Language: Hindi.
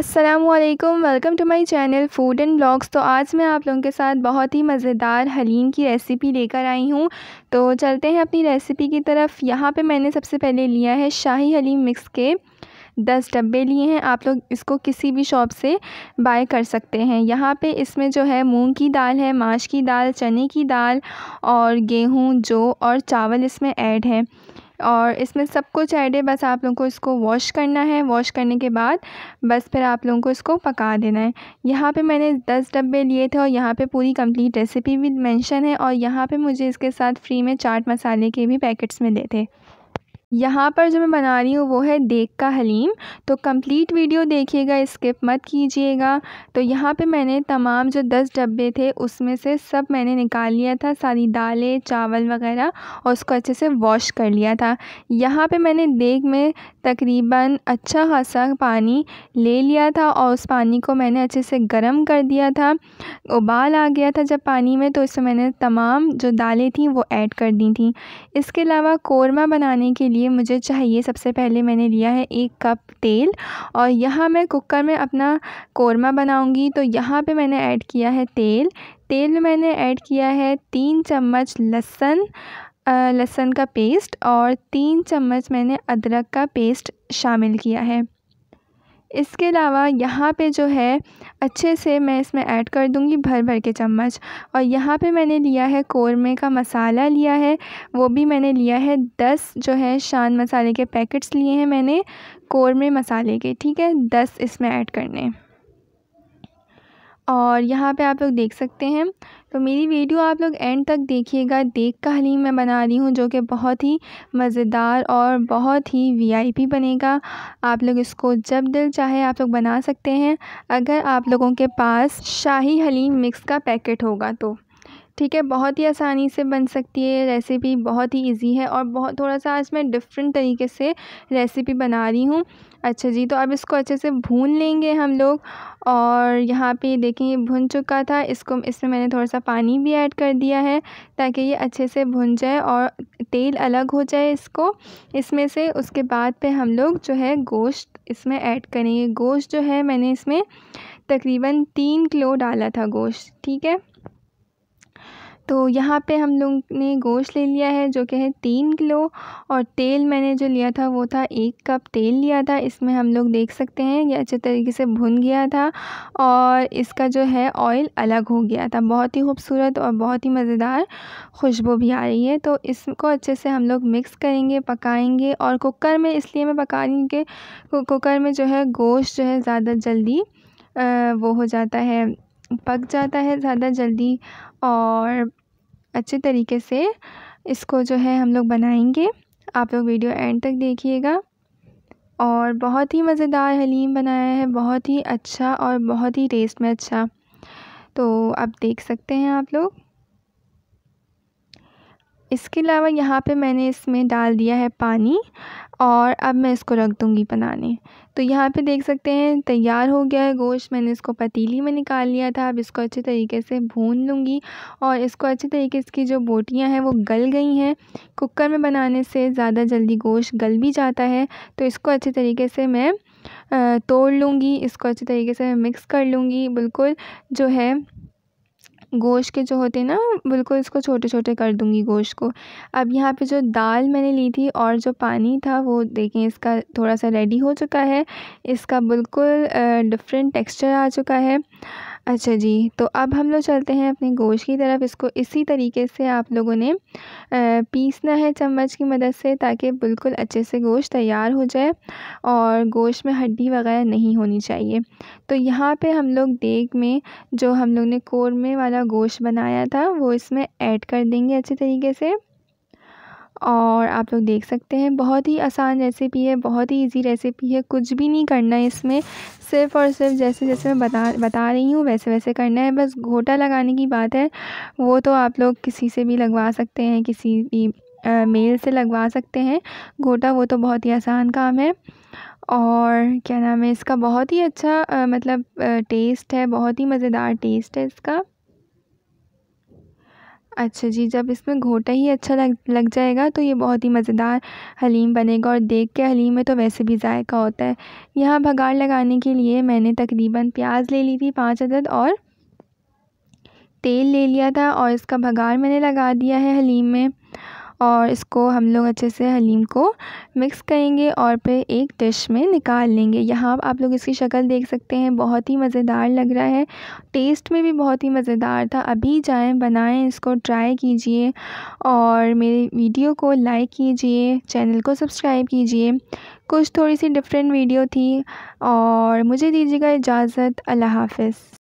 Aslam welcome to my channel food and blogs तो आज मैं आप लोगों के साथ बहुत ही मज़ेदार हलीम की रेसिपी लेकर आई हूँ तो चलते हैं अपनी रेसिपी की तरफ यहाँ पे मैंने सबसे पहले लिया है शाही हलीम मिक्स के दस डब्बे लिए हैं आप लोग इसको किसी भी शॉप से बाय कर सकते हैं यहाँ पे इसमें जो है मूंग की दाल है माश की दाल चने की दाल और गेहूँ जौ और चावल इसमें ऐड है और इसमें सब कुछ ऐड है बस आप लोगों को इसको वॉश करना है वॉश करने के बाद बस फिर आप लोगों को इसको पका देना है यहाँ पे मैंने दस डब्बे लिए थे और यहाँ पे पूरी कंप्लीट रेसिपी भी मेंशन है और यहाँ पे मुझे इसके साथ फ्री में चाट मसाले के भी पैकेट्स मिले थे यहाँ पर जो मैं बना रही हूँ वो है देख का हलीम तो कंप्लीट वीडियो देखिएगा स्किप मत कीजिएगा तो यहाँ पे मैंने तमाम जो दस डब्बे थे उसमें से सब मैंने निकाल लिया था सारी दालें चावल वगैरह और उसको अच्छे से वॉश कर लिया था यहाँ पे मैंने देग में तकरीबन अच्छा खासा पानी ले लिया था और उस पानी को मैंने अच्छे से गर्म कर दिया था उबाल आ गया था जब पानी में तो इसमें मैंने तमाम जो दालें थी वो ऐड कर दी थी इसके अलावा कौरमा बनाने के लिए लिए मुझे चाहिए सबसे पहले मैंने लिया है एक कप तेल और यहाँ मैं कुकर में अपना कौरमा बनाऊँगी तो यहाँ पे मैंने ऐड किया है तेल तेल में मैंने ऐड किया है तीन चम्मच लहसुन लहसुन का पेस्ट और तीन चम्मच मैंने अदरक का पेस्ट शामिल किया है इसके अलावा यहाँ पे जो है अच्छे से मैं इसमें ऐड कर दूँगी भर भर के चम्मच और यहाँ पे मैंने लिया है कौरमे का मसाला लिया है वो भी मैंने लिया है दस जो है शान मसाले के पैकेट्स लिए हैं मैंने कौरमे मसाले के ठीक है दस इसमें ऐड करने और यहाँ पे आप लोग देख सकते हैं तो मेरी वीडियो आप लोग एंड तक देखिएगा देख का हलीम मैं बना रही हूँ जो कि बहुत ही मज़ेदार और बहुत ही वीआईपी बनेगा आप लोग इसको जब दिल चाहे आप लोग बना सकते हैं अगर आप लोगों के पास शाही हलीम मिक्स का पैकेट होगा तो ठीक है बहुत ही आसानी से बन सकती है ये रेसिपी बहुत ही इजी है और बहुत थोड़ा सा आज मैं डिफरेंट तरीके से रेसिपी बना रही हूँ अच्छा जी तो अब इसको अच्छे से भून लेंगे हम लोग और यहाँ पे देखें ये भुन चुका था इसको इसमें मैंने थोड़ा सा पानी भी ऐड कर दिया है ताकि ये अच्छे से भुन जाए और तेल अलग हो जाए इसको इसमें से उसके बाद पे हम लोग जो है गोश्त इसमें ऐड करेंगे गोश्त जो है मैंने इसमें तकरीबन तीन किलो डाला था गोश्त ठीक है तो यहाँ पे हम लोग ने गोश्त ले लिया है जो कि है तीन किलो और तेल मैंने जो लिया था वो था एक कप तेल लिया था इसमें हम लोग देख सकते हैं ये अच्छे तरीके से भुन गया था और इसका जो है ऑयल अलग हो गया था बहुत ही खूबसूरत और बहुत ही मज़ेदार खुशबू भी आ रही है तो इसको अच्छे से हम लोग मिक्स करेंगे पकाएँगे और कुकर में इसलिए मैं पका रही हूँ कि कुकर में जो है गोश्त जो है ज़्यादा जल्दी वो हो जाता है पक जाता है ज़्यादा जल्दी और अच्छे तरीके से इसको जो है हम लोग बनाएंगे आप लोग वीडियो एंड तक देखिएगा और बहुत ही मज़ेदार हलीम बनाया है बहुत ही अच्छा और बहुत ही टेस्ट में अच्छा तो आप देख सकते हैं आप लोग इसके अलावा यहाँ पे मैंने इसमें डाल दिया है पानी और अब मैं इसको रख दूँगी बनाने तो यहाँ पे देख सकते हैं तैयार हो गया है गोश्त मैंने इसको पतीली में निकाल लिया था अब इसको अच्छे तरीके से भून लूँगी और इसको अच्छे तरीके से इसकी जो बोटियाँ हैं वो गल गई हैं कुकर में बनाने से ज़्यादा जल्दी गोश्त गल भी जाता है तो इसको अच्छे तरीके से मैं तोड़ लूँगी इसको अच्छे तरीके से मिक्स कर लूँगी बिल्कुल जो है गोश्त के जो होते हैं ना बिल्कुल इसको छोटे छोटे कर दूँगी गोश्त को अब यहाँ पे जो दाल मैंने ली थी और जो पानी था वो देखें इसका थोड़ा सा रेडी हो चुका है इसका बिल्कुल डिफरेंट टेक्सचर आ चुका है अच्छा जी तो अब हम लोग चलते हैं अपने गोश्त की तरफ इसको इसी तरीके से आप लोगों ने पीसना है चम्मच की मदद से ताकि बिल्कुल अच्छे से गोश्त तैयार हो जाए और गोश्त में हड्डी वगैरह नहीं होनी चाहिए तो यहाँ पे हम लोग देख में जो हम लोग ने कौरमे वाला गोश्त बनाया था वो इसमें ऐड कर देंगे अच्छे तरीके से और आप लोग देख सकते हैं बहुत ही आसान रेसिपी है बहुत ही इजी रेसिपी है कुछ भी नहीं करना है इसमें सिर्फ और सिर्फ जैसे जैसे मैं बता बता रही हूँ वैसे वैसे करना है बस घोटा लगाने की बात है वो तो आप लोग किसी से भी लगवा सकते हैं किसी भी मेल से लगवा सकते हैं घोटा वो तो बहुत ही आसान काम है और क्या नाम है इसका बहुत ही अच्छा आ, मतलब आ, टेस्ट है बहुत ही मज़ेदार टेस्ट है इसका अच्छा जी जब इसमें घोटा ही अच्छा लग लग जाएगा तो ये बहुत ही मज़ेदार हलीम बनेगा और देख के हलीम में तो वैसे भी जायका होता है यहाँ भगाड़ लगाने के लिए मैंने तकरीबन प्याज ले ली थी पाँच अदद और तेल ले लिया था और इसका भगाड़ मैंने लगा दिया है हलीम में और इसको हम लोग अच्छे से हलीम को मिक्स करेंगे और फिर एक डिश में निकाल लेंगे यहाँ आप लोग इसकी शक्ल देख सकते हैं बहुत ही मज़ेदार लग रहा है टेस्ट में भी बहुत ही मज़ेदार था अभी जाएँ बनाएँ इसको ट्राई कीजिए और मेरी वीडियो को लाइक कीजिए चैनल को सब्सक्राइब कीजिए कुछ थोड़ी सी डिफरेंट वीडियो थी और मुझे दीजिएगा इजाज़त अल्लाह हाफिज़